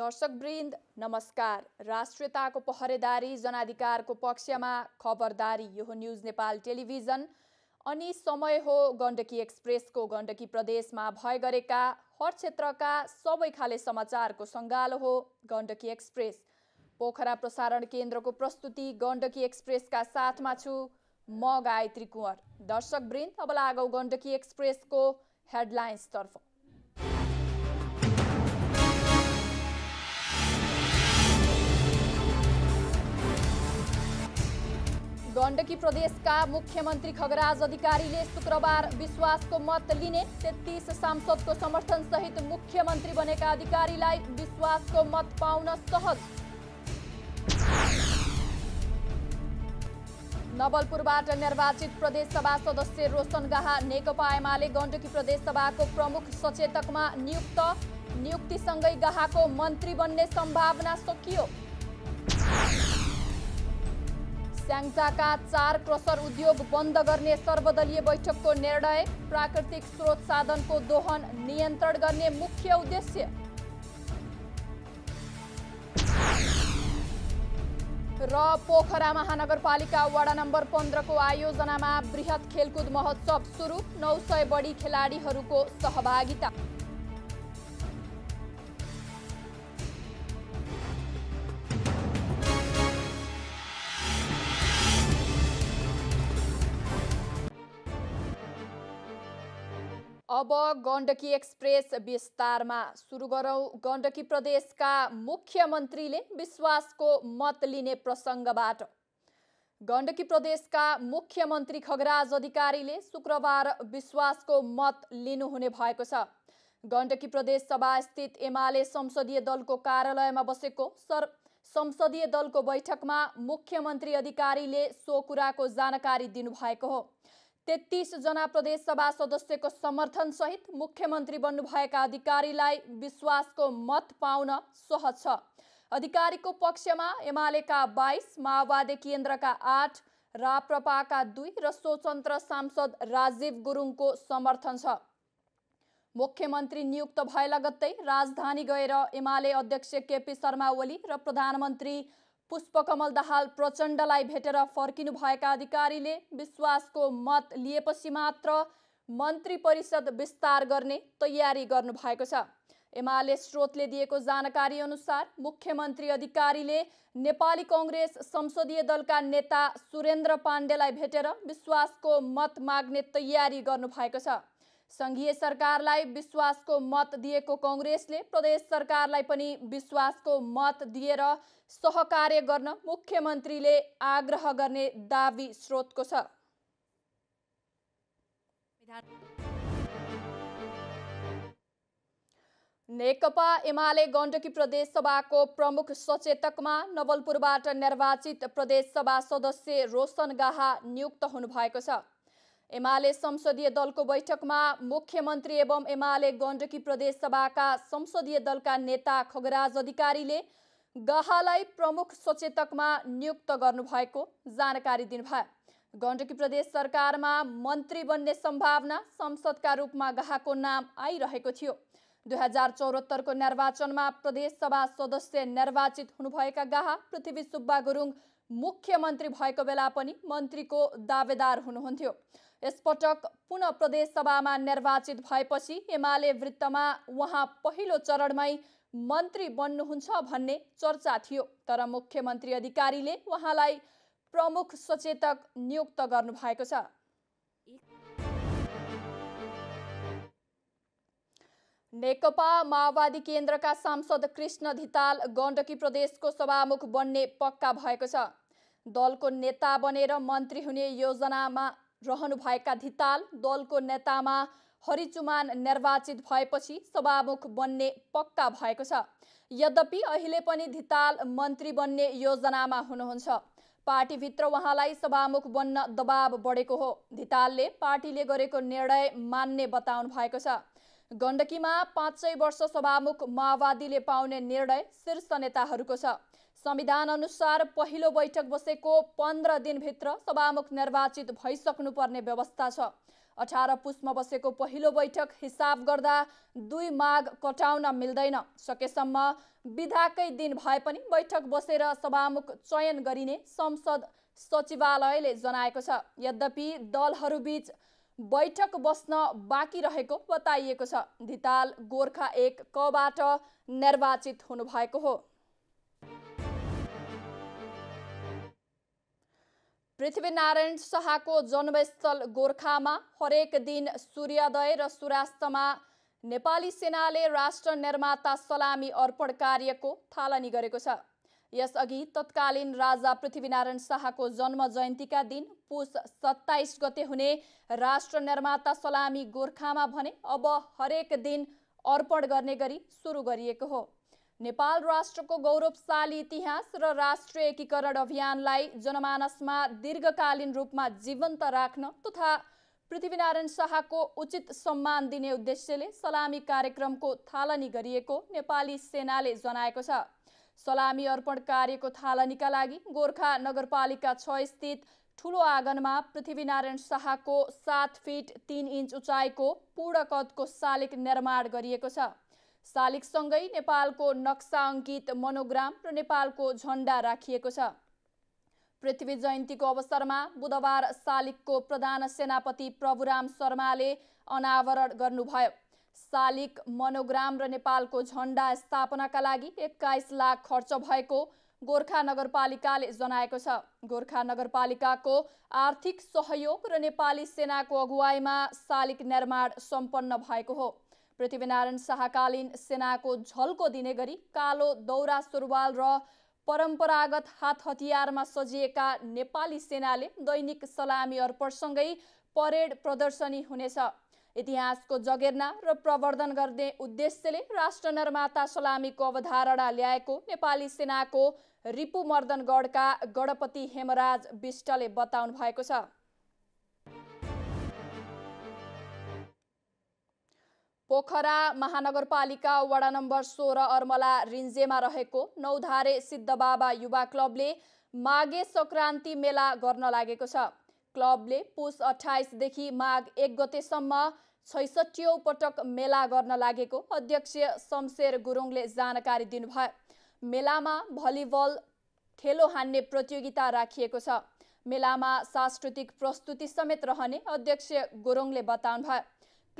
दर्शकवृन्द नमस्कार राष्ट्रियताको पहरेदारी जनाधिकारको पक्षमा खबरदारी यो न्युज नेपाल टेलिभिजन अनि समय हो गण्डकी एक्सप्रेसको गण्डकी प्रदेशमा भए गरेका हर क्षेत्रका सबै खाले समाचारको सङ्गालो हो गण्डकी एक्सप्रेस पोखरा प्रसारण केन्द्रको प्रस्तुति गण्डकी एक्सप्रेसका साथमा छु म गायत्री कुँवर दर्शकवृन्द अब लागौ गण्डकी एक्सप्रेसको हेडलाइन्सतर्फ गण्डकी प्रदेशका मुख्यमन्त्री खगराज अधिकारीले शुक्रबार विश्वासको मत लिने तेत्तिस सांसदको समर्थनसहित मुख्यमन्त्री बनेका अधिकारीलाई विश्वासको मत पाउन सहज नवलपुरबाट निर्वाचित प्रदेशसभा सदस्य रोशन गाहा नेकपा एमाले गण्डकी प्रदेशसभाको प्रमुख सचेतकमा नियुक्त नियुक्तिसँगै गाहाको मन्त्री बन्ने सम्भावना सकियो स्याङ्जाका चार क्रसर उद्योग बन्द गर्ने सर्वदलीय बैठकको निर्णय प्राकृतिक स्रोत साधनको दोहन नियन्त्रण गर्ने मुख्य उद्देश्य र पोखरा महानगरपालिका वडा नम्बर पन्ध्रको आयोजनामा वृहत खेलकुद महोत्सव सुरु नौ सय बढी खेलाडीहरूको सहभागिता अब गण्डकी एक्सप्रेस विस्तारमा सुरु गरौँ गण्डकी प्रदेशका मुख्यमन्त्रीले विश्वासको मत लिने प्रसङ्गबाट गण्डकी प्रदेशका मुख्यमन्त्री खगराज अधिकारीले शुक्रबार विश्वासको मत लिनुहुने भएको छ गण्डकी प्रदेश सभास्थित एमाले संसदीय दलको कार्यालयमा बसेको सर संसदीय दलको बैठकमा मुख्यमन्त्री अधिकारीले सो कुराको जानकारी दिनुभएको हो तेत्तिसजना सभा सदस्यको समर्थन सहित मुख्यमन्त्री बन्नुभएका अधिकारीलाई विश्वासको मत पाउन सहज छ अधिकारीको पक्षमा एमालेका बाइस माओवादी केन्द्रका आठ राप्रपाका दुई र स्वतन्त्र सांसद राजीव गुरुङको समर्थन छ मुख्यमन्त्री नियुक्त भए लगत्तै राजधानी गएर एमाले अध्यक्ष केपी शर्मा ओली र प्रधानमन्त्री पुष्पकमल दाहाल प्रचण्डलाई भेटेर फर्किनुभएका अधिकारीले विश्वासको मत लिएपछि मात्र मन्त्री परिषद विस्तार गर्ने तयारी गर्नुभएको छ एमाले स्रोतले दिएको जानकारी अनुसार मुख्यमन्त्री अधिकारीले नेपाली कङ्ग्रेस संसदीय दलका नेता सुरेन्द्र पाण्डेलाई भेटेर विश्वासको मत माग्ने तयारी गर्नुभएको छ सङ्घीय सरकारलाई विश्वासको मत दिएको कङ्ग्रेसले प्रदेश सरकारलाई पनि विश्वासको मत दिएर सहकार्य गर्न मुख्यमन्त्रीले आग्रह गर्ने दावी स्रोतको छ नेकपा एमाले गण्डकी प्रदेशसभाको प्रमुख सचेतकमा नवलपुरबाट निर्वाचित प्रदेशसभा सदस्य रोशन गाहा नियुक्त हुनुभएको छ एमाले संसदीय दलको बैठकमा मुख्यमन्त्री एवं एमाले गण्डकी प्रदेश सभाका संसदीय दलका नेता खगराज अधिकारीले गहालाई प्रमुख सचेतकमा नियुक्त गर्नुभएको जानकारी दिनुभयो गण्डकी प्रदेश सरकारमा मन्त्री बन्ने सम्भावना संसदका रूपमा गहाको नाम आइरहेको थियो दुई हजार चौहत्तरको निर्वाचनमा प्रदेशसभा सदस्य निर्वाचित हुनुभएका गाहा पृथ्वी सुब्बा गुरुङ मुख्यमन्त्री भएको बेला पनि मन्त्रीको दावेदार हुनुहुन्थ्यो यसपटक पुनः प्रदेशसभामा निर्वाचित भएपछि एमाले वृत्तमा उहाँ पहिलो चरणमै मन्त्री बन्नुहुन्छ भन्ने चर्चा थियो तर मुख्यमन्त्री अधिकारीले उहाँलाई प्रमुख सचेतक नियुक्त गर्नुभएको छ नेकपा माओवादी केन्द्रका सांसद कृष्ण धिताल गण्डकी प्रदेशको सभामुख बन्ने पक्का भएको छ दलको नेता बनेर मन्त्री हुने योजनामा रहनुभएका धिताल दलको नेतामा हरिचुमान निर्वाचित भएपछि सभामुख बन्ने पक्का भएको छ यद्यपि अहिले पनि धिताल मन्त्री बन्ने योजनामा हुनुहुन्छ पार्टीभित्र उहाँलाई सभामुख बन्न दबाब बढेको हो धितालले पार्टीले गरेको निर्णय मान्ने बताउनु भएको छ गण्डकीमा पाँच सय वर्ष सभामुख माओवादीले पाउने निर्णय शीर्ष नेताहरूको छ संविधान अनुसार पहिलो बैठक बसेको पन्ध्र दिनभित्र सभामुख निर्वाचित भइसक्नुपर्ने व्यवस्था छ अठार पुसमा बसेको पहिलो बैठक हिसाब गर्दा दुई माग कटाउन मिल्दैन सकेसम्म विधाकै दिन भए पनि बैठक बसेर सभामुख चयन गरिने संसद सचिवालयले जनाएको छ यद्यपि दलहरूबीच बैठक बस्न बाँकी रहेको बताइएको छ धिताल गोर्खा एक कबाट निर्वाचित हुनुभएको हो पृथ्वीनारायण शाहको जन्मस्थल गोर्खामा हरेक दिन सूर्योदय र सूर्यास्तमा नेपाली सेनाले राष्ट्र निर्माता सलामी अर्पण कार्यको थालनी गरेको छ यसअघि तत्कालीन राजा पृथ्वीनारायण शाहको जन्म जयन्तीका दिन पुस सत्ताइस गते हुने राष्ट्र निर्माता सलामी गोर्खामा भने अब हरेक दिन अर्पण गर्ने गरी सुरु गरिएको हो नेपाल राष्ट्रको गौरवशाली इतिहास र राष्ट्रिय एकीकरण अभियानलाई जनमानसमा दीर्घकालीन रूपमा जीवन्त राख्न तथा पृथ्वीनारायण शाहको उचित सम्मान दिने उद्देश्यले सलामी कार्यक्रमको थालनी गरिएको नेपाली सेनाले जनाएको छ सलामी अर्पण कार्यको थालनीका लागि गोर्खा नगरपालिका छ स्थित ठुलो आँगनमा पृथ्वीनारायण शाहको सात फिट तिन इन्च उचाइको पूर्ण कदको शालिक निर्माण गरिएको छ शालिकसँगै नेपालको नक्सा अङ्कित मनोग्राम र नेपालको झन्डा राखिएको छ पृथ्वी जयन्तीको अवसरमा बुधबार शालिकको प्रधान सेनापति प्रभुराम शर्माले अनावरण गर्नुभयो सालिक मनोग्राम र नेपालको झण्डा स्थापनाका लागि एक्काइस लाख खर्च भएको गोर्खा नगरपालिकाले जनाएको छ गोर्खा नगरपालिकाको आर्थिक सहयोग र नेपाली सेनाको अगुवाईमा शालिक निर्माण सम्पन्न भएको हो पृथ्वीनारायण शाहकालीन सेनाको झल्को दिने गरी कालो दौरा सुरुवाल र परम्परागत हात हतियारमा सजिएका नेपाली सेनाले दैनिक सलामी अर्पणसँगै परेड प्रदर्शनी हुनेछ इतिहासको जगेर्ना र प्रवर्धन गर्ने उद्देश्यले राष्ट्र निर्माता सलामीको अवधारणा ल्याएको नेपाली सेनाको रिपुमर्दनगढका गणपति हेमराज विष्टले बताउनु भएको छ पोखरा महानगरपालिका वडा नम्बर सोह्र अर्मला रिन्जेमा रहेको नौधारे सिद्धबाबा युवा क्लबले माघे सङ्क्रान्ति मेला गर्न लागेको छ क्लबले पुस अठाइसदेखि माघ एक गतेसम्म छैसठी पटक मेला गर्न लागेको अध्यक्ष शमशेर गुरुङले जानकारी दिनुभयो मेलामा भलिबल ठेलो हान्ने प्रतियोगिता राखिएको छ मेलामा सांस्कृतिक प्रस्तुति समेत रहने अध्यक्ष गुरुङले बताउनुभयो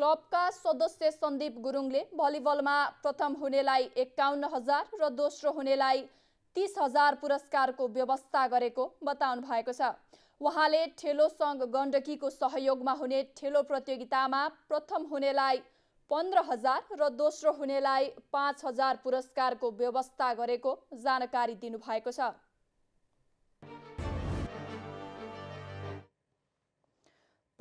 क्लबका सदस्य सन्दीप गुरुङले भलिबलमा प्रथम हुनेलाई एक्काउन्न हजार र दोस्रो हुनेलाई तिस हजार पुरस्कारको व्यवस्था गरेको बताउनु भएको छ उहाँले ठेलो सङ्घ गण्डकीको सहयोगमा हुने ठेलो प्रतियोगितामा प्रथम हुनेलाई पन्ध्र हजार र दोस्रो हुनेलाई पाँच हजार पुरस्कारको व्यवस्था गरेको जानकारी दिनुभएको छ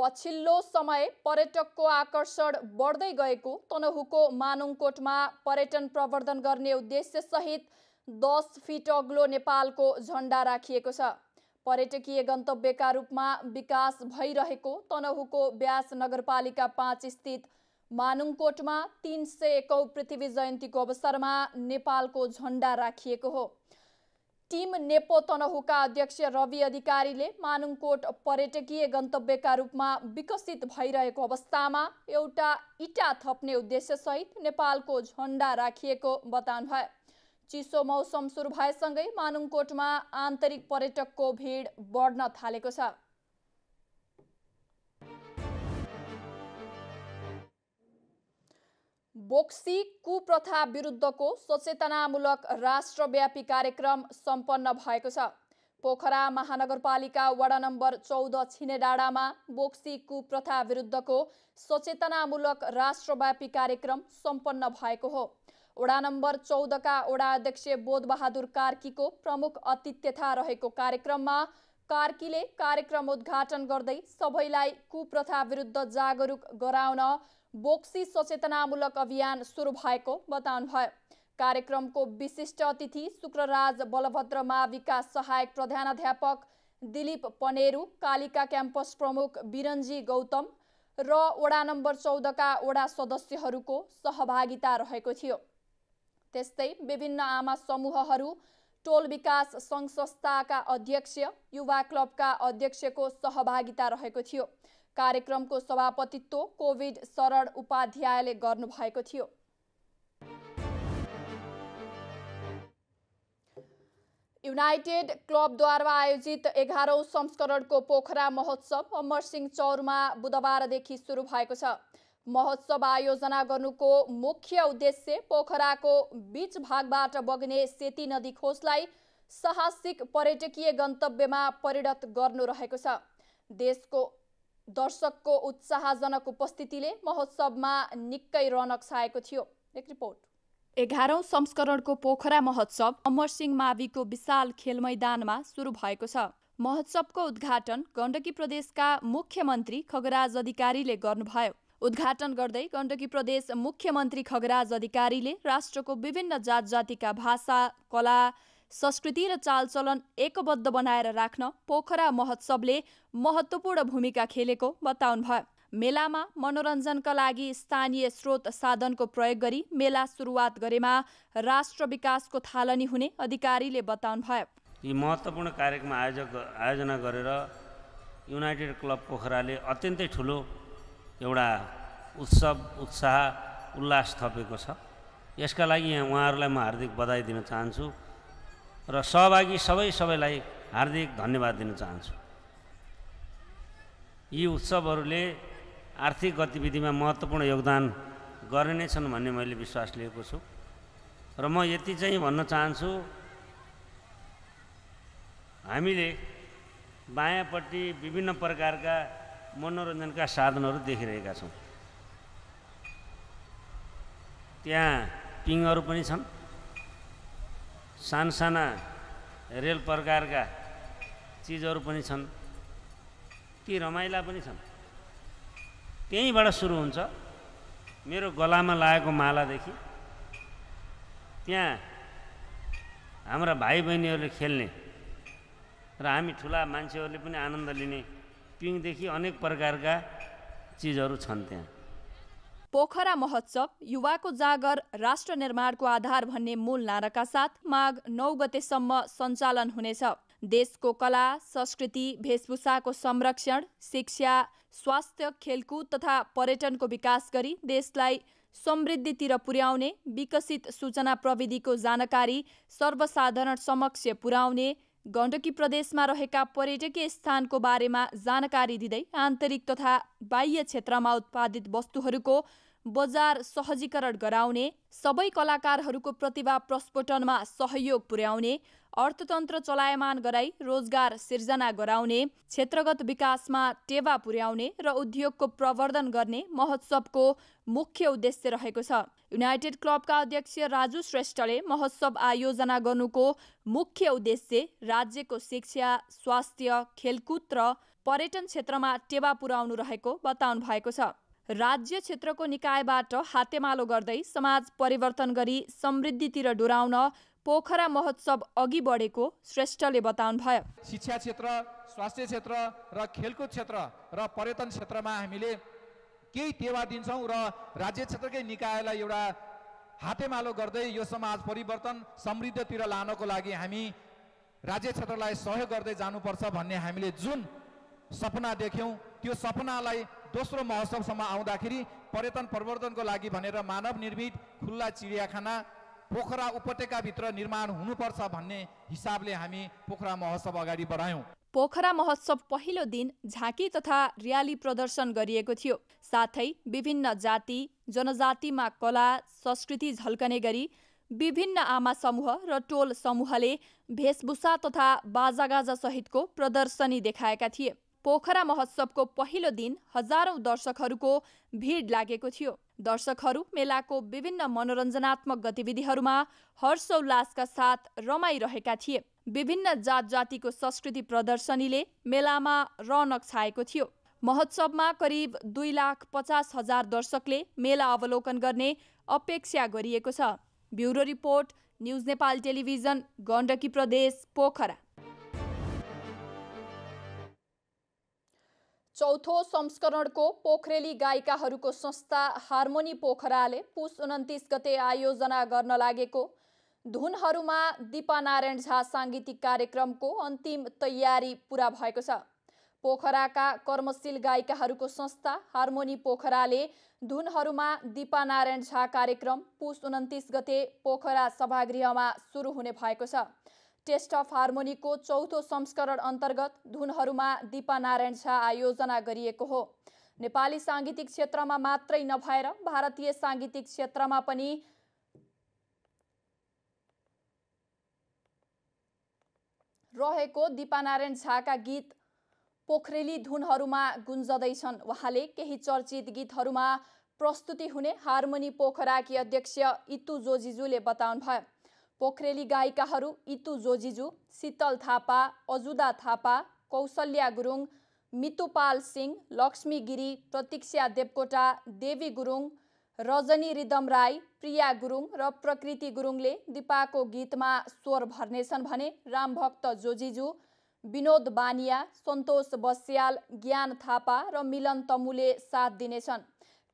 पछिल्लो समय पर्यटकको आकर्षण बढ्दै गएको तनहुको मानुङकोटमा पर्यटन प्रवर्धन गर्ने उद्देश्यसहित दस फिट अग्लो नेपालको झन्डा राखिएको छ पर्यटकीय गन्तव्यका रूपमा विकास भइरहेको तनहुको ब्यास नगरपालिका पाँच स्थित मानुङकोटमा तिन सय एकौ पृथ्वी जयन्तीको अवसरमा नेपालको झन्डा राखिएको हो टिम नेपो तनहुका अध्यक्ष रवि अधिकारीले मानुङकोट पर्यटकीय गन्तव्यका रूपमा विकसित भइरहेको अवस्थामा एउटा इटा थप्ने उद्देश्यसहित नेपालको झन्डा राखिएको बताउनुभयो चिसो मौसम सुरु भएसँगै मानुङकोटमा आन्तरिक पर्यटकको भिड बढ्न थालेको छ बोक्सी कुप्रथा विरुद्धको सचेतनामूलक राष्ट्रव्यापी कार्यक्रम सम्पन्न भएको छ पोखरा महानगरपालिका वडा नम्बर चौध छिनेडाँडामा बोक्सी कुप्रथा विरुद्धको सचेतनामूलक राष्ट्रव्यापी कार्यक्रम सम्पन्न भएको हो वडा नम्बर चौधका वडा अध्यक्ष बोधबहादुर कार्कीको प्रमुख अतिथ्यता रहेको कार्यक्रममा कार्कीले कार्यक्रम उद्घाटन गर्दै सबैलाई कुप्रथा विरुद्ध जागरुक गराउन बोक्सी सचेतनामूलक अभियान सुरु भएको बताउनुभयो कार्यक्रमको विशिष्ट अतिथि शुक्रराज बलभद्र माविका सहायक प्रधानाध्यापक दिलीप पनेरु कालिका क्याम्पस प्रमुख बिरन्जी गौतम र वडा नम्बर चौधका वडा सदस्यहरूको सहभागिता रहेको थियो त्यस्तै विभिन्न आमा समूहहरू टोल विकास सङ्घ संस्थाका अध्यक्ष युवा क्लबका अध्यक्षको सहभागिता रहेको थियो कार्यक्रमको सभापतित्व कोविड शरण उपाध्यायले गर्नुभएको थियो युनाइटेड क्लबद्वारा आयोजित एघारौँ संस्करणको पोखरा महोत्सव अमरसिंह चौरमा बुधबारदेखि सुरु भएको छ महोत्सव आयोजना गर्नुको मुख्य उद्देश्य पोखराको बीच भागबाट बग्ने सेती नदी खोसलाई साहसिक पर्यटकीय गन्तव्यमा परिणत गर्नु रहेको छ देशको दर्शकको उत्साहजनक उपस्थितिले महोत्सवमा निकै रनक छाएको थियो एक रिपोर्ट एघारौँ संस्करणको पोखरा महोत्सव अमरसिंह माविको विशाल खेल मैदानमा सुरु भएको छ महोत्सवको उद्घाटन गण्डकी प्रदेशका मुख्यमन्त्री खगराज अधिकारीले गर्नुभयो उद्घाटन गर्दै गण्डकी प्रदेश मुख्यमन्त्री खगराज अधिकारीले राष्ट्रको विभिन्न जात जातिका भाषा कला संस्कृति र चालचलन एकबद्ध बनाएर राख्न पोखरा महोत्सवले महत्त्वपूर्ण भूमिका खेलेको बताउनुभयो मेलामा मनोरञ्जनका लागि स्थानीय स्रोत साधनको प्रयोग गरी मेला सुरुवात गरेमा राष्ट्र विकासको थालनी हुने अधिकारीले बताउनुभयो यी महत्त्वपूर्ण कार्यक्रम आयोजक आयोजना गरेर युनाइटेड क्लब पोखराले अत्यन्तै ठुलो एउटा उत्सव उत्साह उल्लास थपेको छ यसका लागि यहाँ उहाँहरूलाई म हार्दिक बधाई दिन चाहन्छु र सहभागी सबै सबैलाई हार्दिक धन्यवाद दिन चाहन्छु यी उत्सवहरूले आर्थिक गतिविधिमा महत्त्वपूर्ण योगदान गर्ने नै छन् भन्ने मैले विश्वास लिएको छु र म यति चाहिँ भन्न चाहन्छु हामीले बायाँपट्टि विभिन्न प्रकारका मनोरञ्जनका साधनहरू देखिरहेका छौँ त्यहाँ पिङहरू पनि छन् साना रेल प्रकारका चिजहरू पनि छन् ती रमाइला पनि छन् त्यहीँबाट सुरु हुन्छ मेरो गलामा लागेको मालादेखि त्यहाँ हाम्रा भाइ बहिनीहरूले खेल्ने र हामी ठुला मान्छेहरूले पनि आनन्द लिने पिङदेखि अनेक प्रकारका चिजहरू छन् त्यहाँ पोखरा महोत्सव युवाको जागर राष्ट्र निर्माणको आधार भन्ने मूल नाराका साथ माघ नौ गतेसम्म सञ्चालन हुनेछ देशको कला संस्कृति भेषभूषाको संरक्षण शिक्षा स्वास्थ्य खेलकुद तथा पर्यटनको विकास गरी देशलाई समृद्धितिर पुर्याउने विकसित सूचना प्रविधिको जानकारी सर्वसाधारण समक्ष पुर्याउने गण्डकी प्रदेशमा रहेका पर्यटकीय स्थानको बारेमा जानकारी दिँदै आन्तरिक तथा बाह्य क्षेत्रमा उत्पादित वस्तुहरूको बजार सहजीकरण गराउने, सबै कलाकारहरूको प्रतिभा प्रस्फोटनमा सहयोग पुर्याउने, अर्थतन्त्र चलायमान गराई रोजगार सिर्जना गराउने, क्षेत्रगत विकासमा टेवा पुर्याउने र उद्योगको प्रवर्धन गर्ने महोत्सवको मुख्य उद्देश्य रहेको छ। युनाइटेड क्लबका अध्यक्ष राजु श्रेष्ठले महोत्सव आयोजना गर्नुको मुख्य उद्देश्य राज्यको शिक्षा, स्वास्थ्य, खेलकुद र पर्यटन क्षेत्रमा टेवा पुर्याउनु रहेको बताउनु भएको छ। राज्य क्षेत्रको निकायबाट हातेमालो गर्दै समाज परिवर्तन गरी समृद्धितिर डुराउन पोखरा महोत्सव अघि बढेको श्रेष्ठले बताउनुभयो शिक्षा क्षेत्र स्वास्थ्य क्षेत्र र खेलकुद क्षेत्र र पर्यटन क्षेत्रमा हामीले केही टेवा दिन्छौँ र राज्य क्षेत्रकै निकायलाई एउटा हातेमालो गर्दै यो समाज परिवर्तन समृद्धतिर लानको लागि हामी राज्य क्षेत्रलाई सहयोग गर्दै जानुपर्छ भन्ने हामीले जुन सपना देख्यौँ त्यो सपनालाई दोस्रो महोत्सवसम्म आउँदाखेरि पर्यटन प्रवर्धनको लागि भनेर मानव निर्मित खुल्ला चिडियाखाना पोखरा उपत्यकाभित्र निर्माण हुनुपर्छ भन्ने हिसाबले हामी पोखरा महोत्सव अगाडि बढायौँ पोखरा महोत्सव पहिलो दिन झाँकी तथा रियाली प्रदर्शन गरिएको थियो साथै विभिन्न जाति जनजातिमा कला संस्कृति झल्कने गरी विभिन्न आमा समूह र टोल समूहले भेषभूषा तथा बाजागाजा सहितको प्रदर्शनी देखाएका थिए पोखरा महोत्सवको पहिलो दिन हजारौँ दर्शकहरूको भिड लागेको थियो दर्शकहरू मेलाको विभिन्न मनोरञ्जनात्मक गतिविधिहरूमा हर्षोल्लासका साथ रमाइरहेका थिए विभिन्न जात जातिको संस्कृति प्रदर्शनीले मेलामा रौनक छाएको थियो महोत्सवमा करिब दुई लाख पचास हजार दर्शकले मेला अवलोकन गर्ने अपेक्षा गरिएको छ bureau report news Nepal television Gandaki प्रदेश पोखरा चौथो संस्करणको पोखरेली गायिकाहरूको संस्था हार्मोनी पोखराले पुस उन्तिस गते आयोजना गर्न लागेको धुनहरूमा नारायण झा साङ्गीतिक कार्यक्रमको अन्तिम तयारी पुरा भएको छ पोखराका कर्मशील गायिकाहरूको संस्था हार्मोनी पोखराले धुनहरूमा नारायण झा कार्यक्रम पुस उन्तिस गते पोखरा सभागृहमा सुरु हुने भएको छ टेस्ट अफ हार्मोनीको चौथो संस्करण अन्तर्गत धुनहरूमा नारायण झा आयोजना गरिएको हो नेपाली साङ्गीतिक क्षेत्रमा मात्रै नभएर भारतीय साङ्गीतिक क्षेत्रमा पनि रहेको दिपानारायण झाका गीत पोखरेली धुनहरूमा गुन्जदैछन् उहाँले केही चर्चित गीतहरूमा प्रस्तुति हुने हार्मोनी पोखराकी अध्यक्ष इतु बताउनु बताउनुभयो पोखरेली गायिकाहरू इतु जोजिजु शीतल थापा अजुदा थापा कौशल्या गुरुङ मितुपाल सिंह लक्ष्मी गिरी प्रतीक्षा देवकोटा देवी गुरुङ रजनी रिदम राई प्रिया गुरुङ र प्रकृति गुरुङले दिपाको गीतमा स्वर भर्नेछन् भने रामभक्त जोजिजु विनोद बानिया सन्तोष बस्याल ज्ञान थापा र मिलन तमुले साथ दिनेछन्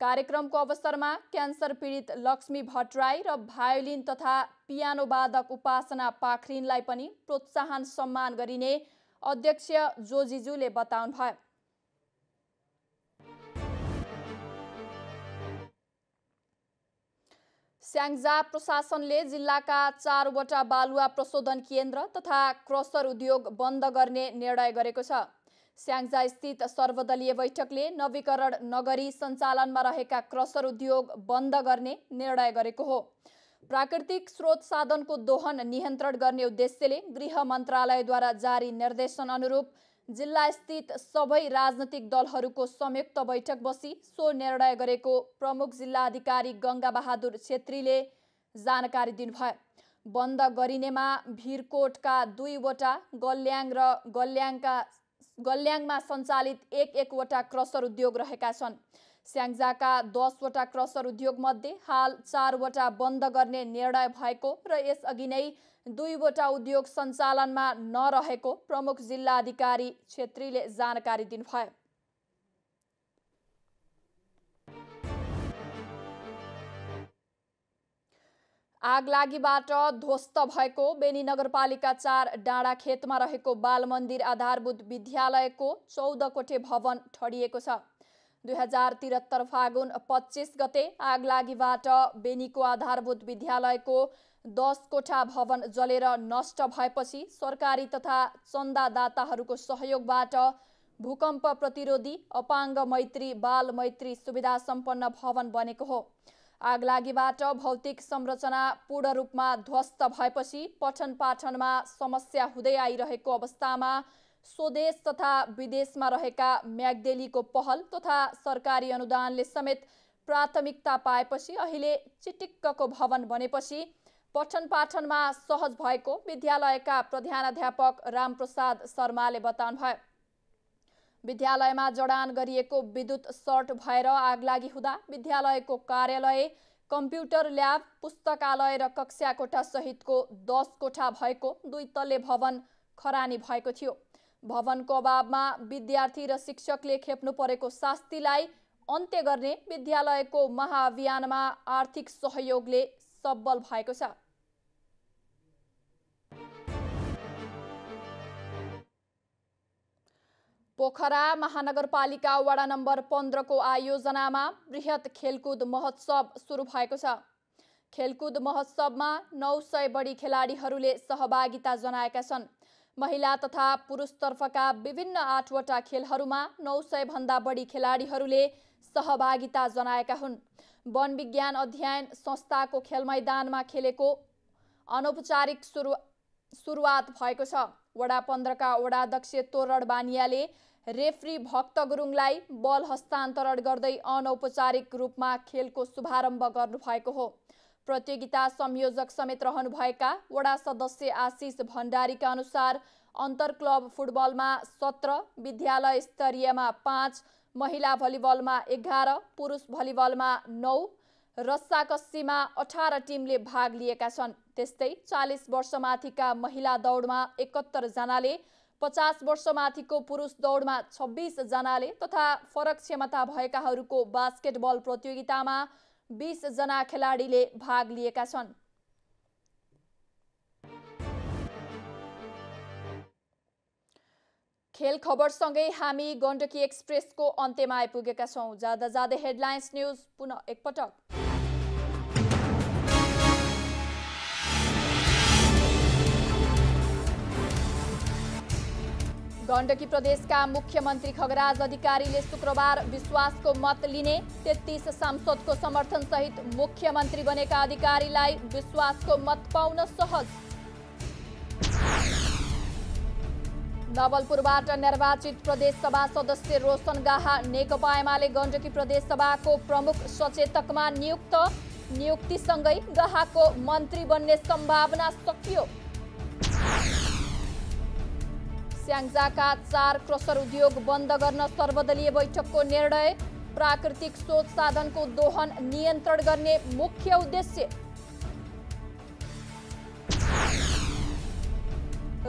कार्यक्रमको अवसरमा क्यान्सर पीडित लक्ष्मी भट्टराई र भायोलिन तथा पियानो वादक उपासना पाखरिनलाई पनि प्रोत्साहन सम्मान गरिने अध्यक्ष जोजिजुले बताउनुभयो स्याङ्जा प्रशासनले जिल्लाका चारवटा बालुवा प्रशोधन केन्द्र तथा क्रसर उद्योग बन्द गर्ने निर्णय गरेको छ स्याङ्जा स्थित सर्वदलीय बैठकले नवीकरण नगरी सञ्चालनमा रहेका क्रसर उद्योग बन्द गर्ने निर्णय गरेको हो प्राकृतिक स्रोत साधनको दोहन नियन्त्रण गर्ने उद्देश्यले गृह मन्त्रालयद्वारा जारी निर्देशन अनुरूप जिल्लास्थित सबै राजनैतिक दलहरूको संयुक्त बैठक बसी सो निर्णय गरेको प्रमुख जिल्ला अधिकारी जिल्लाधिकारी बहादुर छेत्रीले जानकारी दिनुभयो बन्द गरिनेमा भिरकोटका दुईवटा गल्याङ र गल्याङका गल्याङमा सञ्चालित एक एकवटा क्रसर उद्योग रहेका छन् स्याङ्जाका दसवटा क्रसर उद्योगमध्ये हाल चारवटा बन्द गर्ने निर्णय भएको र यसअघि नै दुईवटा उद्योग सञ्चालनमा नरहेको प्रमुख जिल्ला अधिकारी छेत्रीले जानकारी दिनुभयो आगलागीबाट ध्वस्त भएको बेनी नगरपालिका चार डाँडा खेतमा रहेको बाल मन्दिर आधारभूत विद्यालयको चौध कोठे भवन ठडिएको छ दुई हजार त्रिहत्तर फागुन पच्चिस गते आगलागीबाट बेनीको आधारभूत विद्यालयको दस कोठा भवन जलेर नष्ट भएपछि सरकारी तथा चन्दादाताहरूको सहयोगबाट भूकम्प प्रतिरोधी अपाङ्ग मैत्री बाल मैत्री सुविधा सम्पन्न भवन बनेको हो आगलागीबाट भौतिक संरचना पूर्ण रूपमा ध्वस्त भएपछि पठन पाठनमा समस्या हुँदै आइरहेको अवस्थामा स्वदेश तथा विदेशमा रहेका म्याग्देलीको पहल तथा सरकारी अनुदानले समेत प्राथमिकता पाएपछि अहिले चिटिक्कको भवन बनेपछि पठन पाठनमा सहज भएको विद्यालयका प्रधानाध्यापक रामप्रसाद शर्माले बताउनुभयो विद्यालयमा जडान गरिएको विद्युत सर्ट भएर आगलागी हुँदा विद्यालयको कार्यालय कम्प्युटर ल्याब पुस्तकालय र कक्षा कोठासहितको दस कोठा भएको दुई तल्ले भवन खरानी भएको थियो भवनको अभावमा विद्यार्थी र शिक्षकले खेप्नु परेको शास्तिलाई अन्त्य गर्ने विद्यालयको महाअभियानमा आर्थिक सहयोगले सबल भएको छ पोखरा महानगरपालिका वडा नम्बर पन्ध्रको आयोजनामा वृहत खेलकुद महोत्सव सुरु भएको छ खेलकुद महोत्सवमा नौ सय बढी खेलाडीहरूले सहभागिता जनाएका छन् महिला तथा पुरुषतर्फका विभिन्न आठवटा खेलहरूमा नौ भन्दा बढी खेलाडीहरूले सहभागिता जनाएका हुन् वन विज्ञान अध्ययन संस्थाको खेल मैदानमा खेलेको अनौपचारिक सुरु सुरुवात भएको छ वडा पन्ध्रका वडाध्यक्ष तोरड बानियाले रेफ्री भक्त गुरुङलाई बल हस्तान्तरण गर्दै अनौपचारिक रूपमा खेलको शुभारम्भ गर्नुभएको हो प्रतियोगिता संयोजक समेत रहनुभएका वडा सदस्य आशिष भण्डारीका अनुसार अन्तर क्लब फुटबलमा सत्र विद्यालय स्तरीयमा पाँच महिला भलिबलमा एघार पुरुष भलिबलमा नौ रस्साकस्सीमा अठार टिमले भाग लिएका छन् त्यस्तै चालिस वर्षमाथिका महिला दौडमा एकहत्तरजनाले पचास वर्षमाथिको पुरुष दौडमा छब्बिसजनाले तथा फरक क्षमता भएकाहरूको बास्केटबल प्रतियोगितामा बिसजना खेलाडीले भाग लिएका छन् खेल खबरसँगै हामी गण्डकी एक्सप्रेसको अन्त्यमा आइपुगेका छौँ जाँदा जाँदै हेडलाइन्स न्युज पुनः एकपटक गण्डकी प्रदेशका मुख्यमन्त्री खगराज अधिकारीले शुक्रबार विश्वासको मत लिने तेत्तिस सांसदको समर्थनसहित मुख्यमन्त्री बनेका अधिकारीलाई विश्वासको मत पाउन सहज नवलपुरबाट निर्वाचित प्रदेशसभा सदस्य रोशन गाहा नेकपा एमाले गण्डकी प्रदेशसभाको प्रमुख सचेतकमा नियुक्त नियुक्तिसँगै गाहाको मन्त्री बन्ने सम्भावना सकियो स्याङ्जाका चार क्रसर उद्योग बन्द गर्न सर्वदलीय बैठकको निर्णय प्राकृतिक स्रोत साधनको दोहन नियन्त्रण गर्ने मुख्य उद्देश्य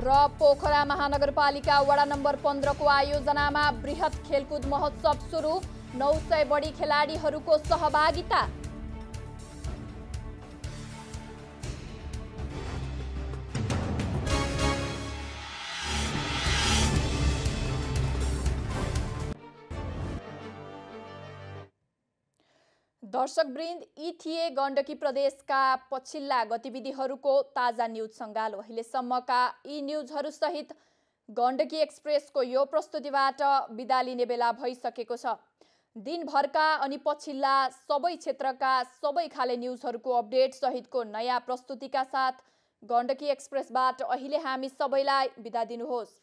र पोखरा महानगरपालिका वडा नम्बर पन्ध्रको आयोजनामा वृहत खेलकुद महोत्सव सुरु नौ सय बढी खेलाडीहरूको सहभागिता दर्शकवृन्द यी थिए गण्डकी प्रदेशका पछिल्ला गतिविधिहरूको ताजा न्युज सङ्गालो अहिलेसम्मका यी न्युजहरूसहित गण्डकी एक्सप्रेसको यो प्रस्तुतिबाट बिदा लिने बेला भइसकेको छ दिनभरका अनि पछिल्ला सबै क्षेत्रका सबै खाले न्युजहरूको सहितको नयाँ प्रस्तुतिका साथ गण्डकी एक्सप्रेसबाट अहिले हामी सबैलाई बिदा दिनुहोस्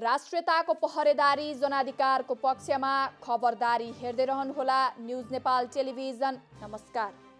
राष्ट्रियताको पहरेदारी जनाधिकारको पक्षमा खबरदारी हेर्दै रहनुहोला न्युज नेपाल टेलिभिजन नमस्कार